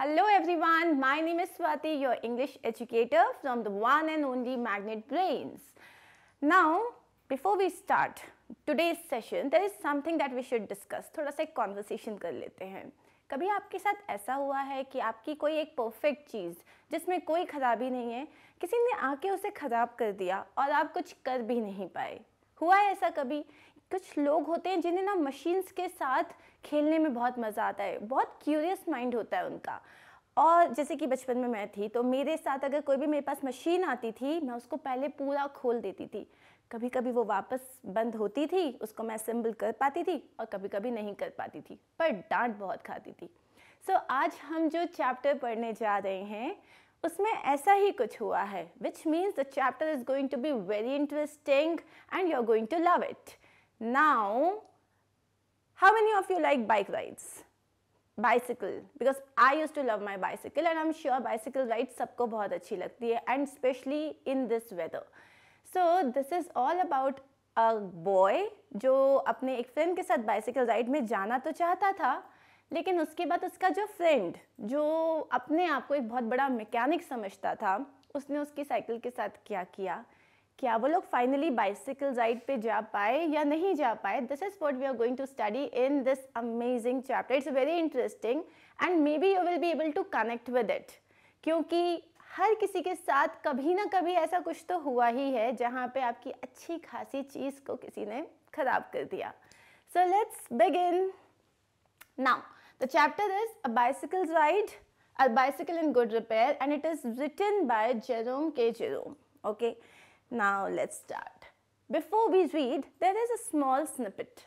Hello everyone my name is Swati your English educator from the one and only Magnet Brains now before we start today session there is something that we should discuss थोड़ा सा एक conversation कर लेते हैं कभी आपके साथ ऐसा हुआ है कि आपकी कोई एक परफेक्ट चीज़ जिसमें कोई ख़राबी नहीं है किसी ने आके उसे ख़राब कर दिया और आप कुछ कर भी नहीं पाए हुआ है ऐसा कभी कुछ लोग होते हैं जिन्हें ना मशीन्स के साथ खेलने में बहुत मज़ा आता है बहुत क्यूरियस माइंड होता है उनका और जैसे कि बचपन में मैं थी तो मेरे साथ अगर कोई भी मेरे पास मशीन आती थी मैं उसको पहले पूरा खोल देती थी कभी कभी वो वापस बंद होती थी उसको मैं असेंबल कर पाती थी और कभी कभी नहीं कर पाती थी पर डांट बहुत खाती थी सो so, आज हम जो चैप्टर पढ़ने जा रहे हैं उसमें ऐसा ही कुछ हुआ है which means the chapter is going to be very interesting and you are going to love it Now, how many of you like bike rides? Bicycle, because I used to love my bicycle and I'm sure bicycle rides sabko bahut achhi lagti hai and especially in this weather. So this is all about a boy जो अपने एक friend के साथ bicycle ride में जाना तो चाहता था लेकिन उसके बाद उसका जो फ्रेंड जो अपने आप को एक बहुत बड़ा मैकेनिक समझता था उसने उसकी साइकिल के साथ क्या किया क्या वो लोग फाइनली बाइसिकल राइड पे जा पाए या नहीं जा पाए this is what we are going to study in this amazing chapter it's very interesting and maybe you will be able to connect with it क्योंकि हर किसी के साथ कभी ना कभी ऐसा कुछ तो हुआ ही है जहाँ पे आपकी अच्छी खासी चीज़ को किसी ने ख़राब कर दिया so let's begin now the chapter is a bicycle ride a bicycle in good repair and it is written by Jerome K Jerome okay okay? Now let's start. Before we read, there is a small snippet.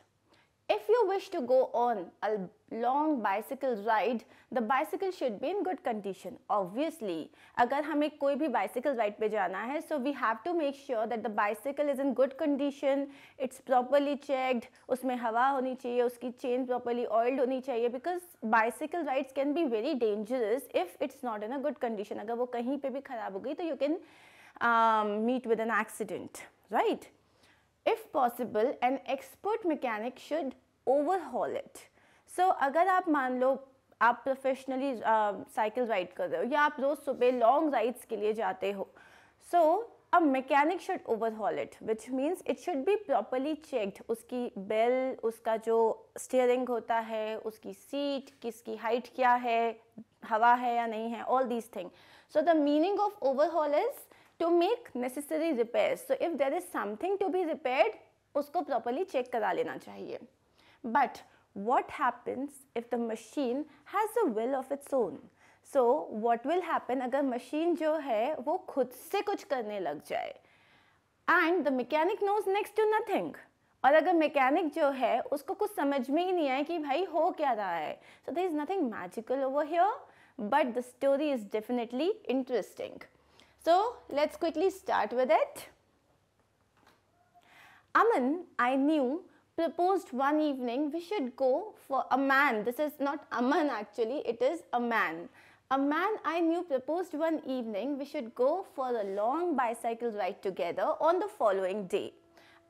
If you wish to go on a long bicycle ride, the bicycle should be in good condition. Obviously, अगर हमें कोई भी bicycle ride पे जाना है, so we have to make sure that the bicycle is in good condition, it's properly checked, उसमें हवा होनी चाहिए, उसकी chain properly oiled होनी चाहिए, because bicycle rides can be very dangerous if it's not in a good condition. अगर वो कहीं पे भी खराब तो you can um, meet with an accident, right? If possible, an expert mechanic should overhaul it. So अगर आप मान लो आप प्रोफेशनली साइकिल राइड कर रहे हो या आप रोज़ सुबह लॉन्ग राइड्स के लिए जाते हो so a mechanic should overhaul it which means it should be properly checked उसकी बेल उसका जो स्टीयरिंग होता है उसकी सीट किसकी हाइट क्या है हवा है या नहीं है all these thing so the meaning of overhaul is to make necessary repair so if there is something to be repair उसको प्रॉपरली चेक करा लेना चाहिए but what happens if the machine has a will of its own so what will happen अगर machine जो है वो खुद से कुछ करने लग जाए and the mechanic knows next to nothing और अगर मैकेनिक जो है उसको कुछ समझ में ही नहीं आए कि भाई हो क्या रहा है so there is nothing magical over here but the story is definitely interesting So let's quickly start with it. Aman, I knew, proposed one evening we should go for a man. This is not Aman actually, it is a man. A man I knew proposed one evening we should go for a long bicycle ride together on the following day.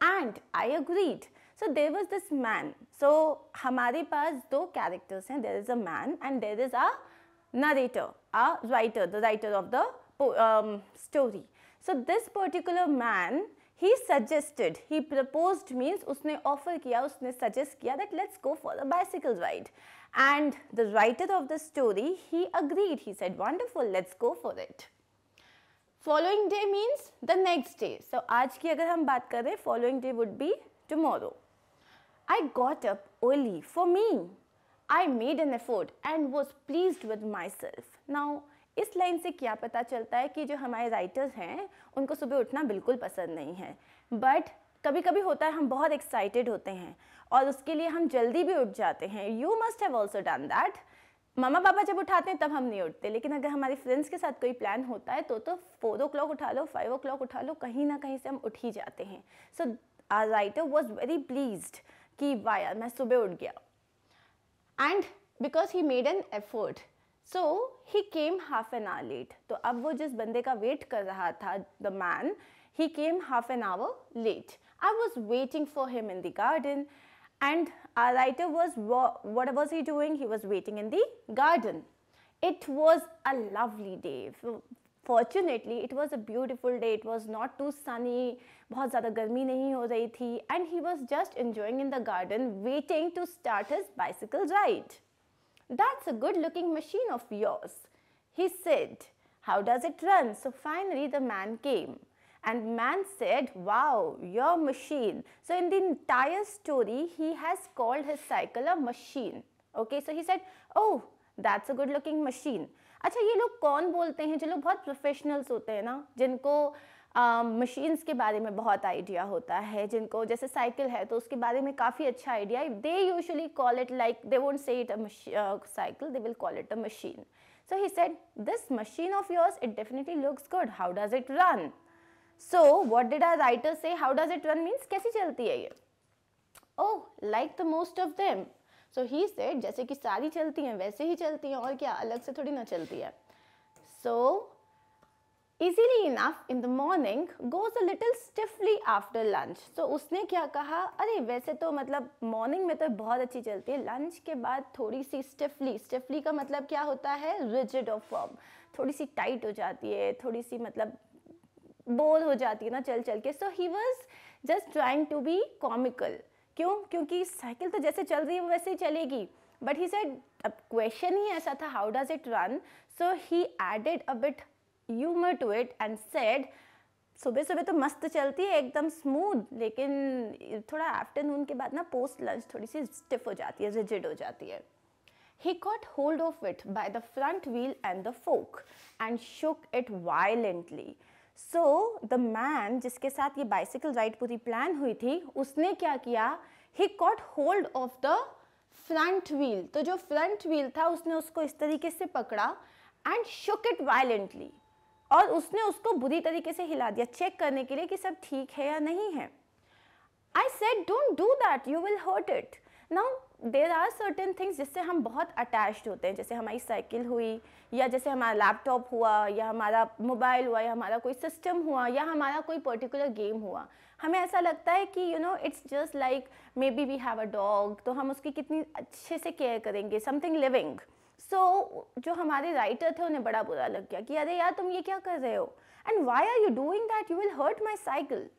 And I agreed. So there was this man. So hamari पास two characters and There is a man and there is a narrator, a writer, the writer of the um, story. So this particular man, he suggested, he proposed means उसने offer किया, उसने suggest किया that let's go for a bicycle ride. And the writer of the story, he agreed. He said, wonderful, let's go for it. Following day means the next day. So आज की अगर हम बात करें, following day would be tomorrow. I got up early for me. I made an effort and was pleased with myself. Now, इस line से क्या पता चलता है कि जो हमारे राइटर्स हैं उनको सुबह उठना बिल्कुल पसंद नहीं है बट कभी कभी होता है हम बहुत एक्साइटेड होते हैं और उसके लिए हम जल्दी भी उठ जाते हैं you must have also done that मामा पापा जब उठाते हैं तब हम नहीं उठते लेकिन अगर हमारे फ्रेंड्स के साथ कोई प्लान होता है तो तो फोर ओ क्लॉक उठा लो फाइव ओ क्लॉक उठा लो कहीं ना कहीं से हम उठ ही जाते हैं so our writer was very pleased कि वाई मैं सुबह उठ गया and because he made an effort So he came half an hour late. तो अब वो जिस बंदे का वेट कर रहा था the man he came half an hour late I was waiting for and our writer was what was he doing he was waiting in the garden it was a lovely day fortunately it was a beautiful day it was not too sunny bahut zyada garmi nahi ho rahi thi and he was just enjoying in the garden waiting to start his bicycle ride that's a good looking machine of yours. He said, How does it run? So finally the man came and man said, Wow, your machine. So in the entire story, he has called his cycle a machine. Okay, so he said, Oh, that's a good looking machine. अच्छा ये लोग कौन बोलते हैं जो बहुत professionals होते हैं ना जिनको मशीन्स um, के बारे में बहुत आइडिया होता है जिनको जैसे साइकिल है तो उसके बारे में काफ़ी अच्छा idea they usually call it like they won't say it a cycle they will call it a machine so he said this machine of yours it definitely looks good how does it run so what did our writer say how does it run means कैसी चलती है ये oh like the most of them so he said जैसे कि सारी चलती हैं वैसे ही चलती हैं और क्या अलग से थोड़ी ना चलती है so easily enough in the morning goes a little stiffly after lunch तो उसने क्या कहा अरे वैसे तो मतलब मॉर्निंग में तो बहुत अच्छी चलती है लंच के बाद थोड़ी सी स्टिफली स्टिफली का मतलब क्या होता है रिजिड ऑफ फॉर्म थोड़ी सी टाइट हो जाती है थोड़ी सी मतलब बोर हो जाती है ना चल चल के so he was just trying to be comical क्यों क्योंकि साइकिल तो जैसे चल रही है वो वैसे ही चलेगी बट ही सेड अब क्वेश्चन ही ऐसा था how does it run so he added a bit humour to it and said सुबह सुबह तो मस्त चलती है एकदम स्मूथ लेकिन थोड़ा आफ्टरनून के बाद ना पोस्ट लंच थोड़ी सी स्टिफ हो जाती है रिजिड हो जाती है he caught hold of it by the front wheel and the fork and shook it violently so the man जिसके साथ ये बाइसिकल राइड पूरी प्लान हुई थी उसने क्या किया he caught hold of the front wheel तो जो फ्रंट व्हील था उसने उसको इस तरीके से पकड़ा एंड शुक इट वायलेंटली और उसने उसको बुरी तरीके से हिला दिया चेक करने के लिए कि सब ठीक है या नहीं है I said don't do that you will hurt it now there are certain things जिससे हम बहुत अटैच्ड होते हैं जैसे हमारी साइकिल हुई या जैसे हमारा लैपटॉप हुआ या हमारा मोबाइल हुआ या हमारा कोई सिस्टम हुआ या हमारा कोई पर्टिकुलर गेम हुआ हमें ऐसा लगता है कि you know it's just like maybe we have a dog तो हम उसकी कितनी अच्छे से केयर करेंगे समथिंग लिविंग सो so, जो हमारे राइटर थे उन्हें बड़ा बुरा लग गया कि अरे यार तुम ये क्या कर रहे हो and why are you doing that you will hurt my cycle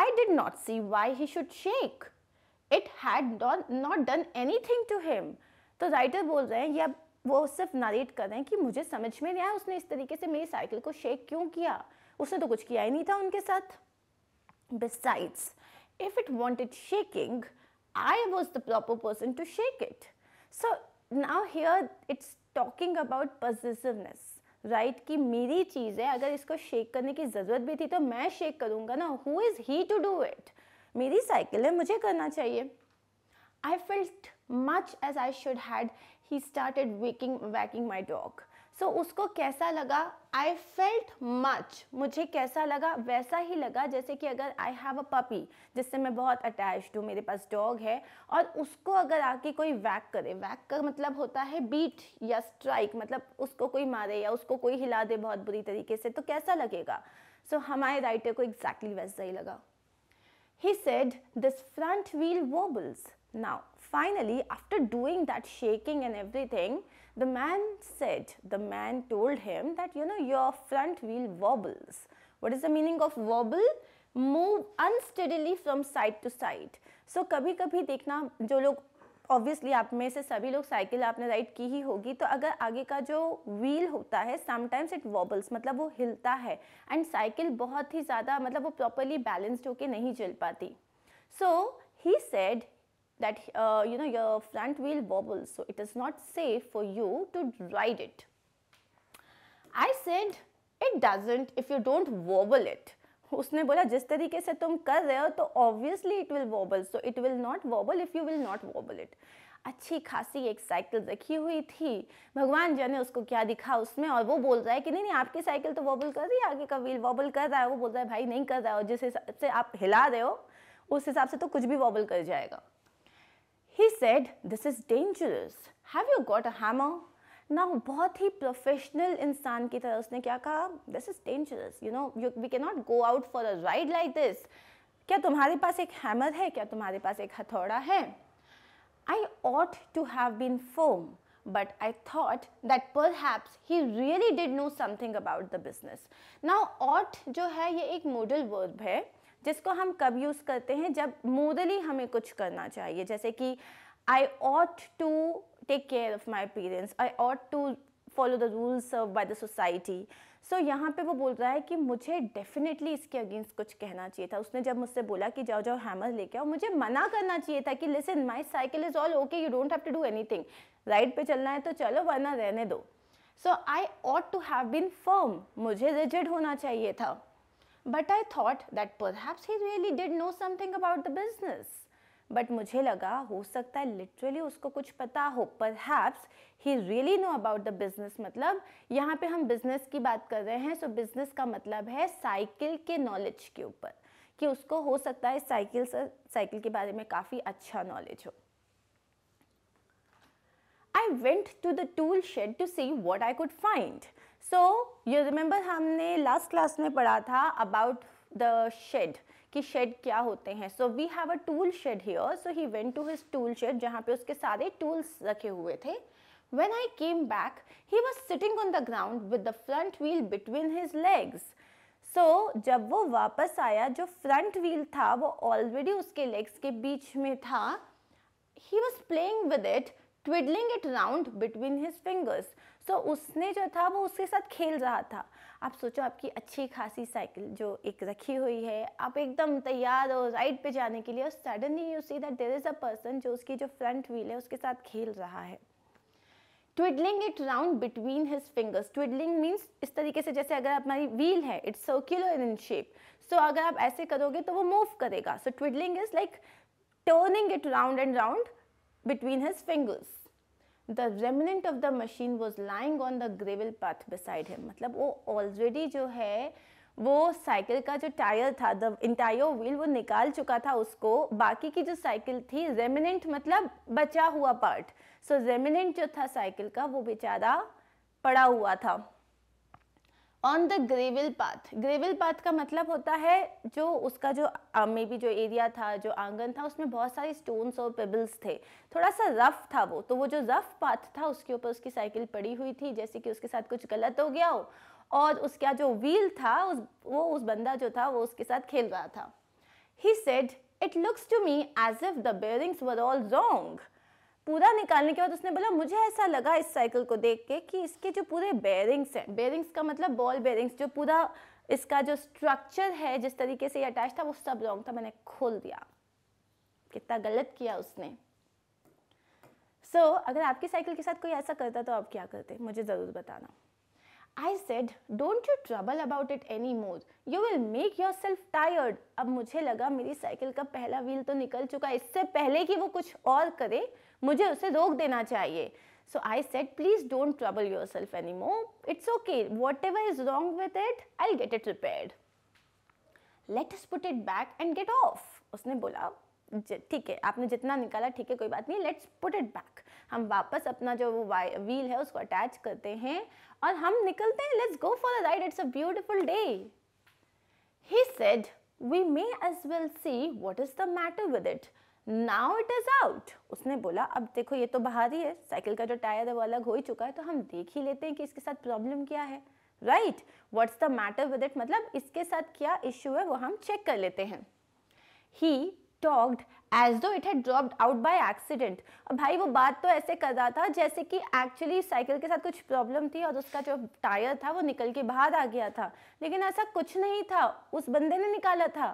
I did not see why he should shake it had not done anything to him तो राइटर बोल रहे हैं या वो सिर्फ नरेट कर रहे हैं कि मुझे समझ में नहीं आया उसने इस तरीके से मेरी साइकिल को शेक क्यों किया उसने तो कुछ किया ही नहीं था उनके साथ besides if it wanted shaking I was the proper person to shake it so now here it's talking about positiveness right right, कि मेरी चीज़ है अगर इसको शेक करने की ज़रूरत भी थी तो मैं शेक करूंगा ना who is he to do it मेरी साइकिल है मुझे करना चाहिए I felt much as I should had he started whacking whacking my dog so so, उसको कैसा लगा आई फेल्ट मच मुझे कैसा लगा वैसा ही लगा जैसे कि अगर आई हैव अ पपी जिससे मैं बहुत अटैच हूँ मेरे पास डॉग है और उसको अगर आके कोई वैक करे वैक का मतलब होता है बीट या स्ट्राइक मतलब उसको कोई मारे या उसको कोई हिला दे बहुत बुरी तरीके से तो कैसा लगेगा सो so, हमारे राइटर को एग्जैक्टली exactly वैसा ही लगा he said this front wheel wobbles now finally after doing that shaking and everything The man said, the man told him that you know your front wheel wobbles. What is the meaning of wobble? Move unsteadily from side to side. So कभी कभी देखना जो लोग obviously आप में से सभी लोग साइकिल आपने राइड की ही होगी तो अगर आगे का जो व्हील होता है समटाइम्स इट वॉबल्स मतलब वो हिलता है एंड साइकिल बहुत ही ज़्यादा मतलब वो प्रॉपरली बैलेंस्ड होके नहीं चल पाती so he said that uh, you know your front wheel wobbles so it is not safe for you to ride it i said it doesn't if you don't wobble it उसने बोला जिस तरीके से तुम कर रहे हो तो obviously it will wobble so it will not wobble if you will not wobble it अच्छी खासी एक साइकिल रखी हुई थी भगवान जाने उसको क्या दिखा उसमें और वो बोल रहा है कि नहीं नहीं आपकी साइकिल तो वॉबल कर रही है आगे का व्हील वॉबल कर रहा है वो बोल रहा है भाई नहीं कर रहा है और जिस हिसाब से आप हिला रहे हो उस हिसाब से तो कुछ भी वॉबल कर जाएगा He said, This is dangerous. Have you got a hammer? ना बहुत ही प्रोफेशनल इंसान की तरह उसने क्या कहा this is dangerous you know you we can not go out for a ride like this क्या तुम्हारे पास एक हैमर है क्या तुम्हारे पास एक हथौड़ा है I ought to have been firm but I thought that perhaps he really did know something about the business. Now, ought जो है ये एक modal verb है जिसको हम कब यूज़ करते हैं जब मोरली हमें कुछ करना चाहिए जैसे कि I ought to take care of my parents I ought to follow the rules serve by the society so यहाँ पे वो बोल रहा है कि मुझे डेफिनेटली इसके अगेंस्ट कुछ कहना चाहिए था उसने जब मुझसे बोला कि जाओ जाओ हैमर लेके आओ मुझे मना करना चाहिए था कि listen my cycle is all okay you don't have to do anything right पर चलना है तो चलो वरना रहने दो so I ought to have been firm मुझे रिजिड होना चाहिए था but I thought that perhaps he really did know something about the business but मुझे लगा हो सकता है लिटरली उसको कुछ पता हो perhaps he really know about the business मतलब यहाँ पे हम बिजनेस की बात कर रहे हैं सो so बिजनेस का मतलब है साइकिल के नॉलेज के ऊपर कि उसको हो सकता है साइकिल से साइकिल के बारे में काफ़ी अच्छा नॉलेज हो I went to the tool shed to see what I could find so you remember हमने लास्ट क्लास में पढ़ा था अबाउट द शेड कि शेड क्या होते हैं so we have a tool shed here so he went to his tool shed जहाँ पे उसके सारे टूल्स रखे हुए थे when I came back he was sitting on the ground with the front wheel between his legs so जब वो वापस आया जो फ्रंट व्हील था वो ऑलरेडी उसके लेग्स के बीच में था he was playing with it twiddling it round between his fingers तो उसने जो था वो उसके साथ खेल रहा था आप सोचो आपकी अच्छी खासी साइकिल जो एक रखी हुई है आप एकदम तैयार हो राइड पे जाने के लिए और suddenly you see that there is a person जो उसकी जो फ्रंट व्हील है उसके साथ खेल रहा है twiddling it round between his fingers twiddling means इस तरीके से जैसे अगर हमारी व्हील है it's circular in shape so अगर आप ऐसे करोगे तो वो मूव करेगा so twiddling is like turning it round and round between his fingers the remnant of the machine was lying on the gravel path beside him मतलब वो already जो है वो साइकिल का जो टायर था द इंटायर व्हील वो निकाल चुका था उसको बाकी की जो साइकिल थी रेमिनेंट मतलब बचा हुआ पार्ट सो so, रेमिनेंट जो था साइकिल का वो बेचारा पड़ा हुआ था on the gravel path gravel path का मतलब होता है जो उसका जो मे uh, बी जो एरिया था जो आंगन था उसमें बहुत सारे स्टोन्स और पेबल्स थे थोड़ा सा रफ था वो तो वो जो रफ पाथ था उसके ऊपर उसकी साइकिल पड़ी हुई थी जैसे कि उसके साथ कुछ गलत हो गया हो और उसका जो व्हील था उस वो उस बंदा जो था वो उसके साथ खेल रहा था he said it looks to me as if the bearings were all wrong पूरा निकालने के बाद उसने बोला मुझे ऐसा लगा इस साइकिल को देख के कि इसके जो पूरे बेरिंग्स हैं बेरिंग्स का मतलब बॉल बेरिंग्स जो पूरा इसका जो स्ट्रक्चर है जिस तरीके से ये अटैच था वो सब रॉन्ग था मैंने खोल दिया कितना गलत किया उसने सो so, अगर आपकी साइकिल के साथ कोई ऐसा करता तो आप क्या करते मुझे ज़रूर बताना I said don't you trouble about it any more you will make yourself tired अब मुझे लगा मेरी साइकिल का पहला व्हील तो निकल चुका है इससे पहले कि वो कुछ और करे मुझे उसे रोक देना चाहिए so I said please don't trouble yourself any more it's okay whatever is wrong with it I get it repair let us put it back and get off उसने बोला ठीक है आपने जितना निकाला ठीक है कोई बात नहीं लेट्स पुट इट बैक हम वापस अपना जो वो व्हील है उसको अटैच करते हैं और हम निकलते हैं let's go for a ride it's a beautiful day he said we may as well see what is the matter with it now it is out उसने बोला अब देखो ये तो बाहर ही है साइकिल का जो टायर है वो अलग हो ही चुका है तो हम देख ही लेते हैं कि इसके साथ प्रॉब्लम क्या है right what's the matter with it मतलब इसके साथ क्या इश्यू है वो हम चेक कर लेते हैं he talked as though it had dropped out by accident अब भाई वो बात तो ऐसे कर रहा था जैसे कि एक्चुअली साइकिल के साथ कुछ प्रॉब्लम थी और उसका जो टायर था वो निकल के बाहर आ गया था लेकिन ऐसा कुछ नहीं था उस बंदे ने निकाला था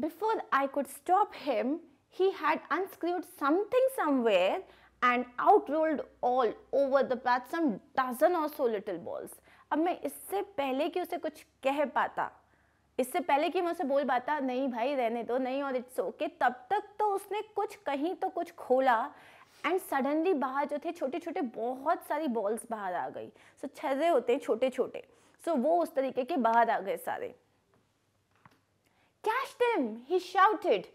Before I could stop him, he had unscrewed something somewhere and out rolled all over the path some dozen or so little balls. अब मैं इससे पहले कि उसे कुछ कह पाता इससे पहले कि मैं उसे बोल पाता नहीं भाई रहने दो नहीं और इट्स ओके तब तक तो उसने कुछ कहीं तो कुछ खोला एंड सडनली बाहर जो थे छोटे छोटे बहुत सारी बॉल्स बाहर आ गई सो so, छर्रे होते हैं छोटे छोटे सो so, वो उस तरीके के बाहर आ गए सारे catch them he shouted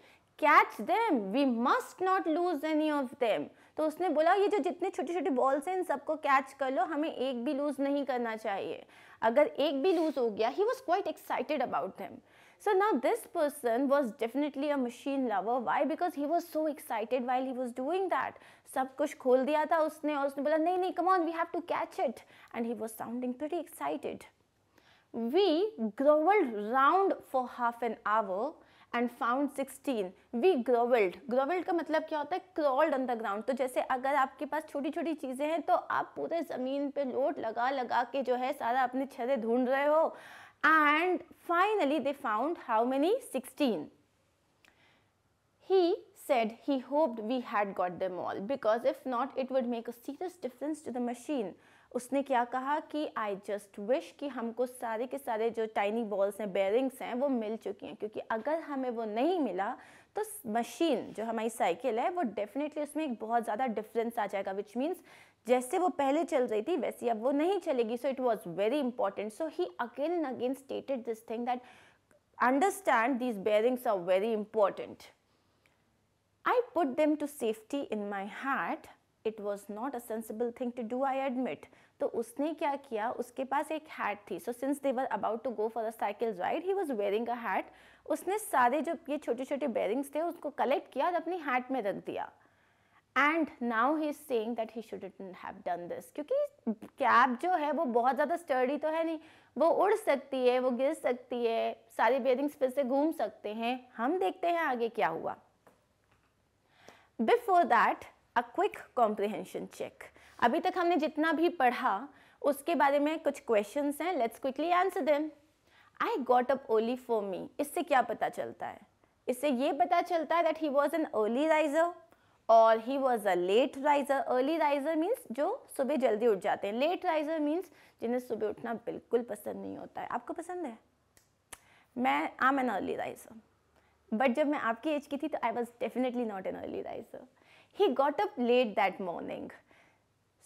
catch them we must not lose any of them तो उसने बोला ये जो जितने छोटे छोटे बॉल्स हैं इन सबको कैच कर लो हमें एक भी लूज नहीं करना चाहिए अगर एक भी लूज हो गया he was quite excited about them so now this person was definitely a machine lover why because he was so excited while he was doing that सब कुछ खोल दिया था उसने और उसने बोला नहीं नहीं come we have to catch it and he was sounding very excited We grovelled round for half an hour and found 16 we grovelled grovelled का मतलब क्या होता है क्रॉल्ड अंडरग्राउंड तो जैसे अगर आपके पास छोटी छोटी चीज़ें हैं तो आप पूरे ज़मीन पे लोट लगा लगा के जो है सारा अपने छरे ढूंढ रहे हो and finally they found how many 16 ही said he hoped we had got them all because if not it would make a serious difference to the machine उसने क्या कहा कि आई जस्ट विश कि हमको सारे के सारे जो टाइनी बॉल्स हैं बेरिंग्स हैं वो मिल चुकी हैं क्योंकि अगर हमें वो नहीं मिला तो मशीन जो हमारी साइकिल है वो डेफिनेटली उसमें एक बहुत ज़्यादा डिफरेंस आ जाएगा विच मीन्स जैसे वो पहले चल रही थी वैसे अब वो नहीं चलेगी so it was very important so he again and again stated this thing that understand these bearings are very important I put them to safety in my heart it was not a sensible thing to do I admit तो उसने क्या किया उसके पास एक hat थी so since they were about to go for the cycle ride he was wearing a hat उसने सारे जो ये छोटे छोटे बेरिंग्स थे उसको कलेक्ट किया और अपनी हैट में रख दिया and now he is saying that he should have done this क्योंकि कैब जो है वो बहुत ज़्यादा स्टर्डी तो है नहीं वो उड़ सकती है वो गिर सकती है सारी बेरिंग्स फिर से घूम सकते हैं हम देखते हैं आगे क्या हुआ before that a quick comprehension check अभी तक हमने जितना भी पढ़ा उसके बारे में कुछ क्वेश्चन हैं let's quickly answer them I got up early for me इससे क्या पता चलता है इससे ये पता चलता है that he was an early riser और he was a late riser early riser means जो सुबह जल्दी उठ जाते हैं लेट राइजर मीन्स जिन्हें सुबह उठना बिल्कुल पसंद नहीं होता है आपको पसंद है मैं I am an early riser but जब मैं आपकी एज की थी तो I was definitely not an early riser he got up late that morning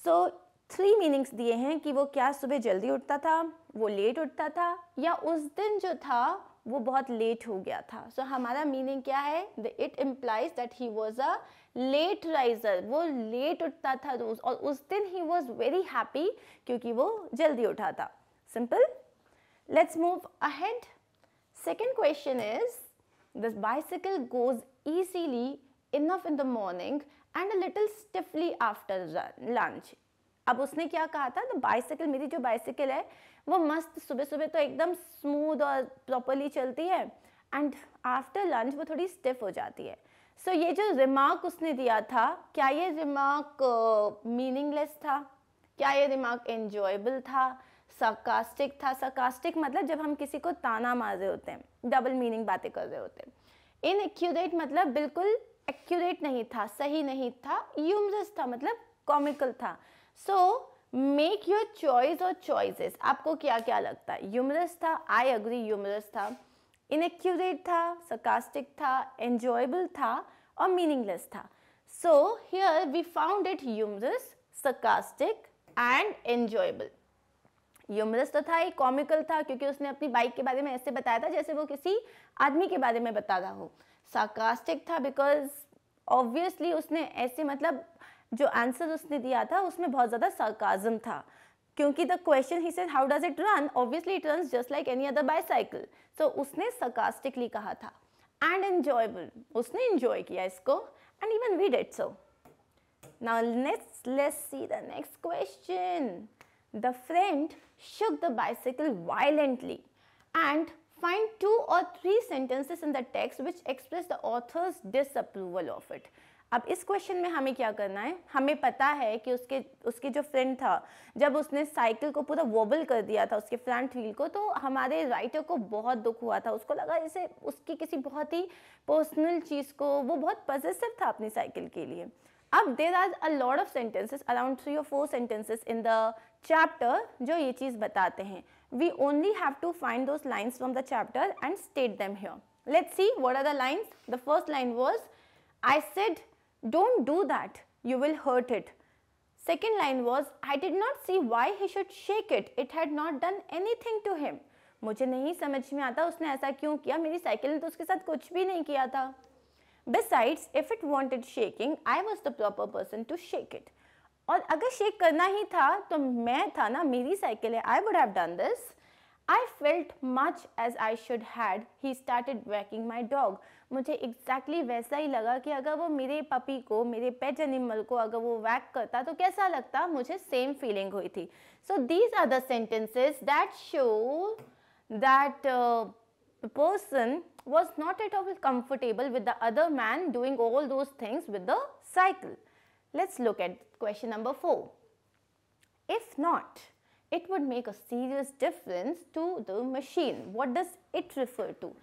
so three meanings दिए हैं कि वो क्या सुबह जल्दी उठता था वो लेट उठता था या उस दिन जो था वो बहुत लेट हो गया था सो so, हमारा मीनिंग क्या है the it implies that he was a late riser वो लेट उठता था रोज तो और उस दिन ही वॉज वेरी हैप्पी क्योंकि वो जल्दी उठा था simple let's move ahead second question is this bicycle goes easily enough in the morning and little stiffly after lunch अब उसने क्या कहा था द बाइसिकल मेरी जो बाइसिकल है वो मस्त सुबह सुबह तो एकदम स्मूथ और प्रॉपरली चलती है एंड आफ्टर लंच वो थोड़ी स्टिफ हो जाती है सो so, ये जो रिमार्क उसने दिया था क्या ये रिमार्क मीनिंगलेस uh, था क्या ये रिमार्क एंजॉयबल था सकास्टिक था सकास्टिक मतलब जब हम किसी को ताना मार रहे होते हैं डबल मीनिंग बातें कर रहे होते हैं इनएक्यूरेट मतलब बिल्कुल एक्यूरेट नहीं था सही नहीं था यूमरस था मतलब कॉमिकल था सो मेक योर चॉइस और चॉइसेस आपको क्या क्या लगता है यूमरस था आई अग्री यूमरस था इनएक्यूरेट था सकास्टिक था एंजॉयबल था और मीनिंगलेस था so here we found it humorous sarcastic and enjoyable humorous तो था एक कॉमिकल था क्योंकि उसने अपनी बाइक के बारे में ऐसे बताया था जैसे वो किसी आदमी के बारे में बता रहा हो साकास्टिक था बिकॉज ऑब्वियसली उसने ऐसे मतलब जो आंसर उसने दिया था उसमें बहुत ज़्यादा सार्काजम था क्योंकि the question he said how does it run obviously it run just like any other bicycle so उसने सकास्टिकली कहा था एंड एन्जॉयबल उसने इन्जॉय किया इसको and even we did so now let's let's see the next question the friend shook the bicycle violently and find two or three sentences in the text which express the author's disapproval of it. अब इस question में हमें क्या करना है हमें पता है कि उसके उसके जो फ्रेंड था जब उसने साइकिल को पूरा वोबल कर दिया था उसके फ्रंट व्हील को तो हमारे राइटर को बहुत दुख हुआ था उसको लगा इसे उसकी किसी बहुत ही पर्सनल चीज़ को वो बहुत पजेसिव था अपनी साइकिल के लिए अब there are a lot of sentences around three और four sentences in the chapter जो ये चीज़ बताते हैं we only have to find those lines from the chapter and state them here. Let's see what are the lines. The first line was, I said, don't do that, you will hurt it. Second line was, I did not see why he should shake it, it had not done anything to him. मुझे नहीं समझ में आता उसने ऐसा क्यों किया मेरी साइकिल ने तो उसके साथ कुछ भी नहीं किया था Besides, if it wanted shaking, I was the proper person to shake it. और अगर शेक करना ही था तो मैं था ना मेरी साइकिल है I would have done this I felt much as I should had he started whacking my dog मुझे एग्जैक्टली exactly वैसा ही लगा कि अगर वो मेरे पपी को मेरे पेट एनिमल को अगर वो वैक करता तो कैसा लगता मुझे सेम फीलिंग हुई थी so these are the sentences that show that person was not at all comfortable with the other man doing all those things with the cycle Let's look at question number 4. If not, it would make a serious difference to the machine. What does it refer to?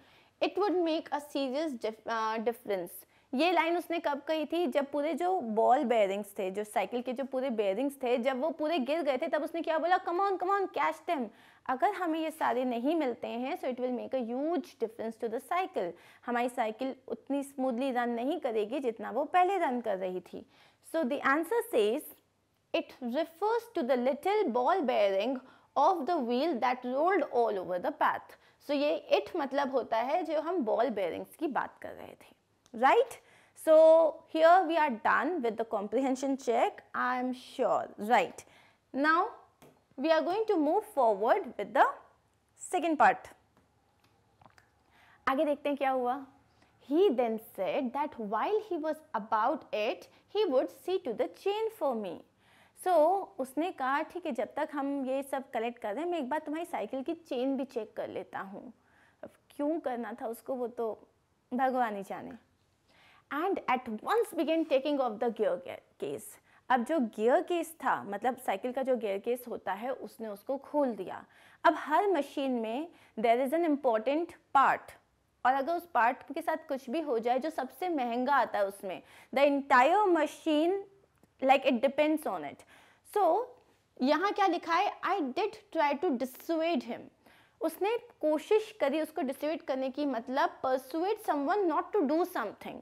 It would make a serious dif uh, difference. ये line उसने कब कही थी जब पूरे जो ball bearings थे जो साइकिल के जो पूरे बेयरिंग्स थे जब वो पूरे गिर गए थे तब उसने क्या बोला कमॉन कमॉन कैच देम अगर हमें ये सारे नहीं मिलते हैं so it will make a huge difference to the cycle हमारी साइकिल उतनी स्मूथली रन नहीं करेगी जितना वो पहले रन कर रही थी so the answer says it refers to the little ball bearing of the wheel that rolled all over the path so ये इट मतलब होता है जो हम बॉल बेयरिंग्स की बात कर रहे थे right? So here we are done with the comprehension check, I am sure, right? Now we are going to move forward with the second part. आगे देखते हैं क्या हुआ He then said that while he was about it, he would see to the chain for me. So उसने कहा ठीक है जब तक हम ये सब कलेक्ट कर रहे हैं मैं एक बार तुम्हारी साइकिल की चेन भी चेक कर लेता हूँ क्यों करना था उसको वो तो भगवान ही जाने and at once began taking off the gear case अब जो गियर केस था मतलब साइकिल का जो गियर केस होता है उसने उसको खोल दिया अब हर मशीन में there is an important part और अगर उस पार्ट के साथ कुछ भी हो जाए जो सबसे महंगा आता है उसमें the entire machine like it depends on it so यहाँ क्या लिखा है I did try to dissuade him उसने कोशिश करी उसको डिसुएड करने की मतलब persuade someone not to do something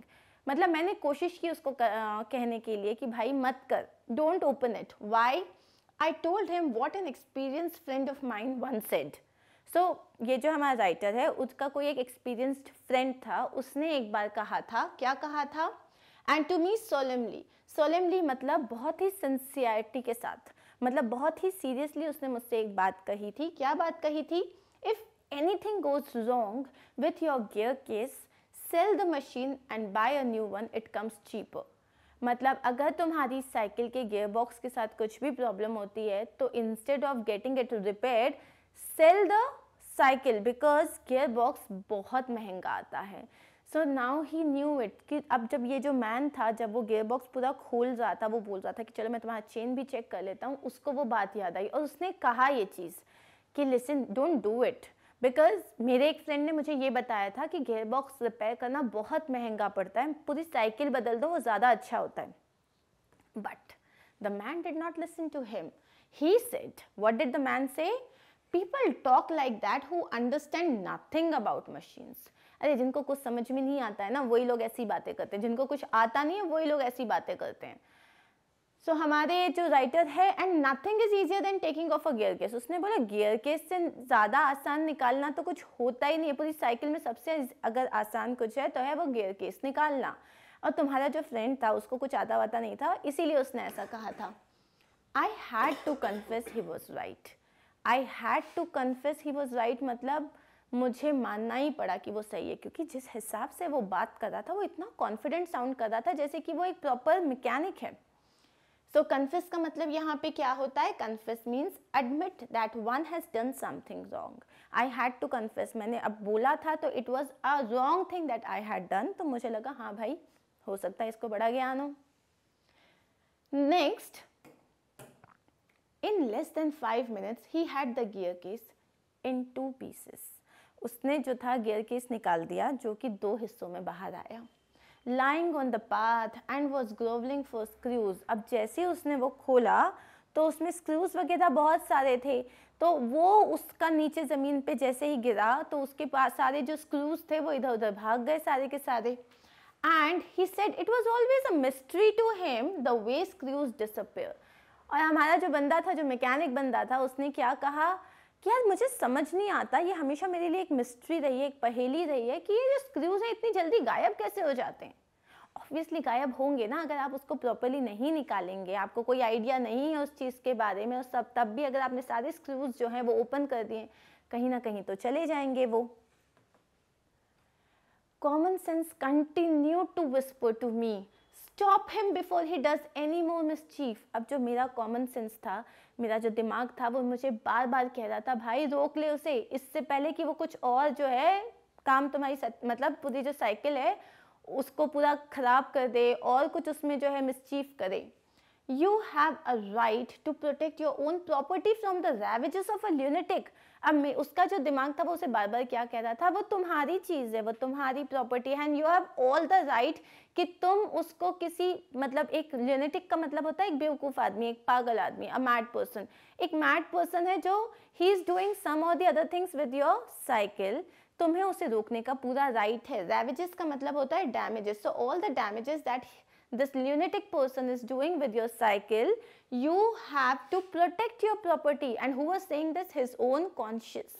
मतलब मैंने कोशिश की उसको कहने के लिए कि भाई मत कर don't open it why I told him what an experience friend of mind one said so ये जो हमारा राइटर है उसका कोई एक एक्सपीरियंस्ड फ्रेंड था उसने एक बार कहा था क्या कहा था and to me solemnly solemnly मतलब बहुत ही सिंसियरिटी के साथ मतलब बहुत ही सीरियसली उसने मुझसे एक बात कही थी क्या बात कही थी if anything goes wrong with your gear case sell the machine and buy a new one it comes cheaper मतलब अगर तुम्हारी साइकिल के गियर बॉक्स के साथ कुछ भी प्रॉब्लम होती है तो instead of getting it repair sell the cycle because gear box बहुत महंगा आता है so now he knew it कि अब जब ये जो मैन था जब वो गियर बॉक्स पूरा खोल रहा था वो बोल रहा था कि चलो मैं तुम्हारा चेन भी चेक कर लेता हूँ उसको वो बात याद आई और उसने कहा ये चीज़ कि listen don't do it because मेरे एक फ्रेंड ने मुझे ये बताया था कि गेयर बॉक्स रिपेयर करना बहुत महंगा पड़ता है पूरी साइकिल बदल दो वो ज़्यादा अच्छा होता है but the man did not listen to him he said what did the man say people talk like that who understand nothing about machines अरे जिनको कुछ समझ में नहीं आता है ना वही लोग ऐसी बातें करते हैं जिनको कुछ आता नहीं है वही लोग ऐसी बातें करते हैं सो so, हमारे जो राइटर है and nothing is easier than taking off a gear case उसने बोला गियर केस से ज़्यादा आसान निकालना तो कुछ होता ही नहीं है पूरी साइकिल में सबसे अगर आसान कुछ है तो है वो गियर केस निकालना और तुम्हारा जो फ्रेंड था उसको कुछ आता वाता नहीं था इसीलिए उसने ऐसा कहा था I had to confess he was right I had to confess he was right मतलब मुझे मानना ही पड़ा कि वो सही है क्योंकि जिस हिसाब से वो बात कर रहा था वो इतना कॉन्फिडेंट साउंड कर रहा था जैसे कि वो एक प्रॉपर मैकेनिक है सो कन्फेस का मतलब यहाँ पे क्या होता है confess means admit that one has done something wrong I had to confess मैंने अब बोला था तो it was a wrong thing that I had done तो मुझे लगा हाँ भाई हो सकता है इसको बड़ा ज्ञान हो next in less than five minutes he had the gear case in two pieces उसने जो था गियर केस निकाल दिया जो कि दो हिस्सों में बाहर आया lying on the path and was grovelling for screws अब जैसे उसने वो खोला तो उसमें स्क्रूज वगैरह बहुत सारे थे तो वो उसका नीचे ज़मीन पे जैसे ही गिरा तो उसके पास सारे जो स्क्रूज थे वो इधर उधर भाग गए सारे के सारे and he said it was always a mystery to him the way screws disappear और हमारा जो बंदा था जो मैकेनिक बंदा था उसने क्या कहा कि यार मुझे समझ नहीं आता ये हमेशा मेरे लिए एक मिस्ट्री रही है एक पहेली रही है कि ये जो स्क्रूज है इतनी जल्दी गायब कैसे हो जाते हैं ऑब्वियसली गायब होंगे ना अगर आप उसको प्रॉपरली नहीं निकालेंगे आपको कोई आइडिया नहीं है उस चीज़ के बारे में और सब तब भी अगर आपने सारे स्क्रूज जो हैं वो ओपन कर दिए कहीं ना कहीं तो चले जाएंगे वो common sense continue to whisper to me stop him before he does any more chief अब जो मेरा कॉमन सेंस था मेरा जो दिमाग था वो मुझे बार बार कह रहा था भाई रोक ले उसे इससे पहले कि वो कुछ और जो है काम तुम्हारी मतलब पूरी जो साइकिल है उसको पूरा ख़राब कर दे और कुछ उसमें जो है मिसचीफ करे you have a right to protect your own property from the ravages of a lunatic अब मैं उसका जो दिमाग था वो उसे बार बार क्या कह रहा था वो तुम्हारी चीज़ है वो तुम्हारी प्रॉपर्टी है and you have all the right कि तुम उसको किसी मतलब एक जेनेटिक का मतलब होता है एक बेवकूफ़ आदमी एक पागल आदमी अ मैड पर्सन एक मैड पर्सन है जो he is doing some of the other things with your cycle तुम्हें उसे रोकने का पूरा राइट है रेवेजेस का मतलब होता है damages so all the damages that this lunatic person is doing with your cycle, you have to protect your property. And who was saying this? His own conscience.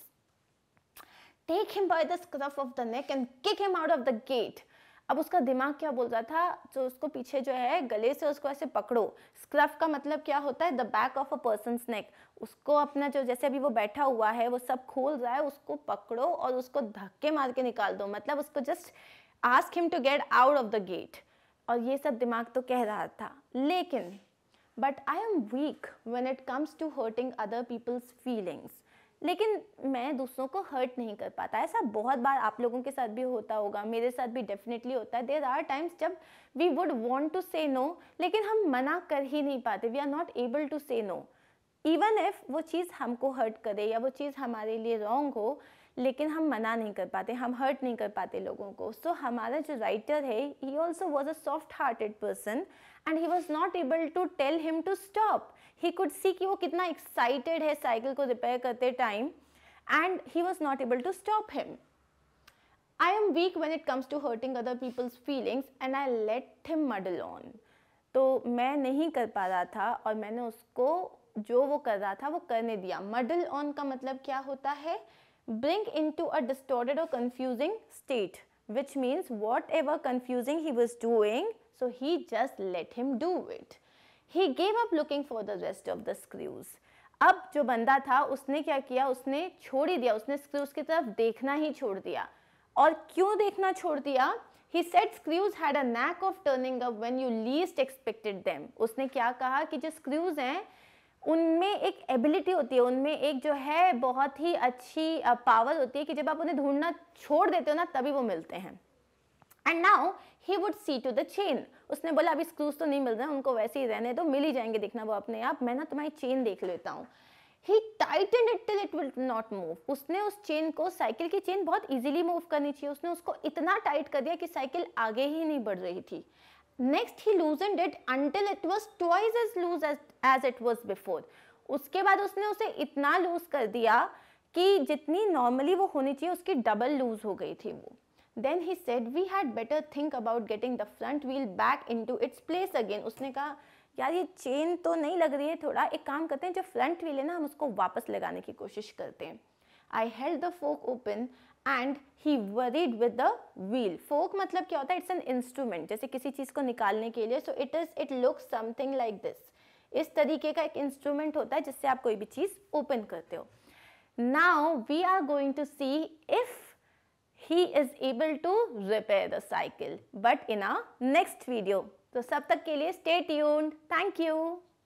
Take him by the scruff of the neck and kick him out of the gate. अब उसका दिमाग क्या बोल रहा था जो उसको पीछे जो है गले से उसको ऐसे पकड़ो स्क्रफ का मतलब क्या होता है the back of a person neck उसको अपना जो जैसे अभी वो बैठा हुआ है वो सब खोल रहा है उसको पकड़ो और उसको धक्के मार के निकाल दो मतलब उसको just ask him to get out of the gate और ये सब दिमाग तो कह रहा था लेकिन but I am weak when it comes to hurting other people's feelings लेकिन मैं दूसरों को हर्ट नहीं कर पाता ऐसा बहुत बार आप लोगों के साथ भी होता होगा मेरे साथ भी डेफिनेटली होता है देर आर टाइम्स जब we would want to say no लेकिन हम मना कर ही नहीं पाते we are not able to say no even if वो चीज़ हमको हर्ट करे या वो चीज़ हमारे लिए रॉन्ग हो लेकिन हम मना नहीं कर पाते हम हर्ट नहीं कर पाते लोगों को सो so, हमारा जो राइटर है he also was a soft hearted person and he was not able to tell him to stop he could see कि वो कितना एक्साइटेड है साइकिल को रिपेयर करते time and he was not able to stop him I am weak when it comes to hurting other people's feelings and I let him muddle on तो मैं नहीं कर पा रहा था और मैंने उसको जो वो कर रहा था वो करने दिया मडल ऑन का मतलब क्या होता है blink into a distorted or confusing state which means whatever confusing he was doing so he just let him do it he gave up looking for the rest of the screws अब जो बंदा था उसने क्या किया उसने छोड़ ही दिया उसने स्क्रूज की तरफ देखना ही छोड़ दिया और क्यों देखना छोड़ दिया he said Scrooge had a knack of turning up when you least expected them उसने क्या कहा कि जो स्क्रूज हैं उनमें एक एबिलिटी होती है उनमें एक जो है बहुत ही अच्छी पावर होती है कि जब आप उन्हें ढूंढना छोड़ देते हो ना तभी वो मिलते हैं and now he would see to the chain उसने बोला अभी स्क्रूज तो नहीं मिल रहे उनको वैसे ही रहने तो मिल ही जाएंगे देखना वो अपने आप मैं ना तुम्हारी चेन देख लेता हूँ he tighten it till it will not move उसने उस चेन को साइकिल की चेन बहुत इजीली मूव करनी चाहिए उसने उसको इतना टाइट कर दिया कि साइकिल आगे ही नहीं बढ़ रही थी next he loosened it until it was twice as loose as it was before उसके बाद उसने उसे इतना लूज कर दिया कि जितनी नॉर्मली वो होनी चाहिए उसकी डबल लूज हो गई थी वो then he said we had better think about getting the front wheel back into its place again उसने कहा यार ये चेन तो नहीं लग रही है थोड़ा एक काम करते हैं जो फ्रंट व्हील है ना हम उसको वापस लगाने की कोशिश करते हैं I held the fork open and he worried with the wheel fork मतलब क्या होता है इट्स एन इंस्ट्रूमेंट जैसे किसी चीज़ को निकालने के लिए so it is it look something like this इस तरीके का एक इंस्ट्रूमेंट होता है जिससे आप कोई भी चीज़ ओपन करते हो now we are going to see if he is able to repair the cycle but in our next video so sab tak ke liye stay tuned thank you